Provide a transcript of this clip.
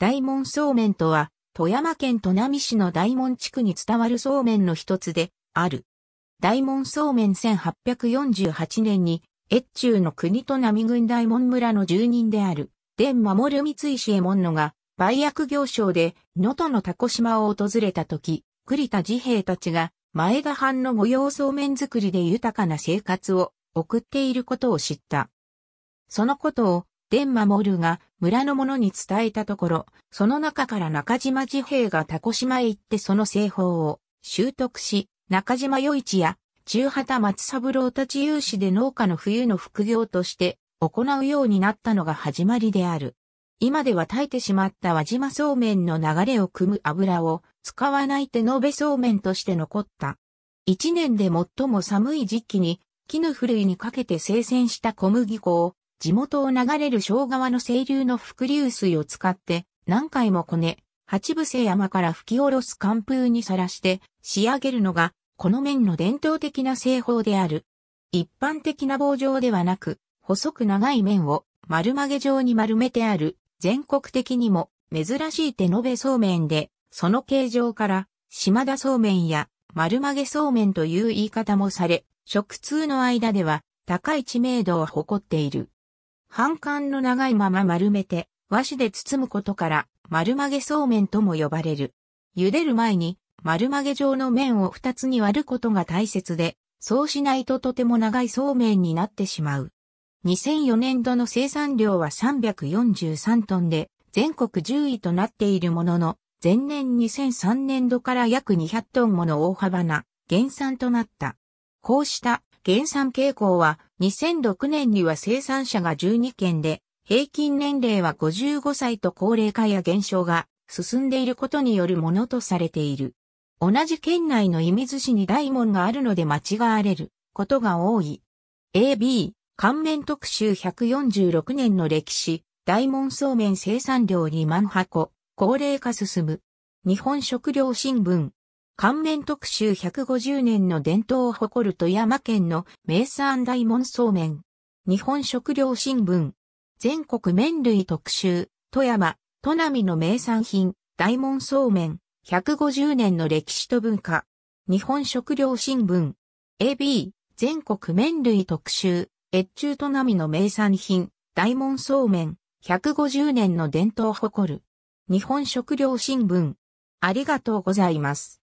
大門そうめんとは、富山県砺波市の大門地区に伝わるそうめんの一つで、ある。大門そうめん1848年に、越中の国砺波郡大門村の住人である、伝守三石衛門のが、売薬行商で、能登のタコ島を訪れた時、栗田治兵たちが、前田藩の御用そうめん作りで豊かな生活を送っていることを知った。そのことを、伝守が村の者に伝えたところ、その中から中島治兵衛が高島へ行ってその製法を習得し、中島余一や中畑松三郎たち有志で農家の冬の副業として行うようになったのが始まりである。今では耐えてしまった輪島そうめんの流れを汲む油を使わない手延べそうめんとして残った。一年で最も寒い時期に絹ふるいにかけて生鮮した小麦粉を地元を流れる小川の清流の伏流水を使って何回もこね、八伏山から吹き下ろす寒風にさらして仕上げるのがこの面の伝統的な製法である。一般的な棒状ではなく、細く長い面を丸曲げ状に丸めてある全国的にも珍しい手延べそうめんで、その形状から島田そうめんや丸曲げそうめんという言い方もされ、食通の間では高い知名度を誇っている。半管の長いまま丸めて、和紙で包むことから、丸曲げそうめんとも呼ばれる。茹でる前に、丸曲げ状の麺を二つに割ることが大切で、そうしないととても長いそうめんになってしまう。2004年度の生産量は343トンで、全国10位となっているものの、前年2003年度から約200トンもの大幅な減産となった。こうした減産傾向は2006年には生産者が12件で、平均年齢は55歳と高齢化や減少が進んでいることによるものとされている。同じ県内の射水市に大門があるので間違われることが多い。AB、関面特集146年の歴史、大門そうめん生産量2万箱、高齢化進む。日本食料新聞、関連特集150年の伝統を誇る富山県の名産大門そうめん。日本食料新聞。全国麺類特集。富山、都波の名産品、大門そうめん。150年の歴史と文化。日本食料新聞。AB、全国麺類特集。越中都波の名産品、大門そうめん。150年の伝統を誇る。日本食料新聞。ありがとうございます。